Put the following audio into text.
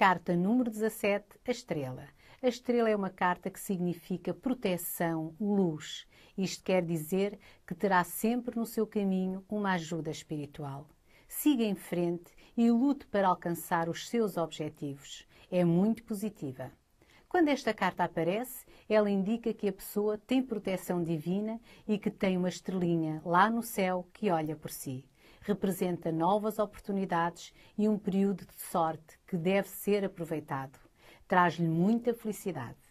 Carta número 17, a estrela. A estrela é uma carta que significa proteção, luz. Isto quer dizer que terá sempre no seu caminho uma ajuda espiritual. Siga em frente e lute para alcançar os seus objetivos. É muito positiva. Quando esta carta aparece, ela indica que a pessoa tem proteção divina e que tem uma estrelinha lá no céu que olha por si representa novas oportunidades e um período de sorte que deve ser aproveitado. Traz-lhe muita felicidade.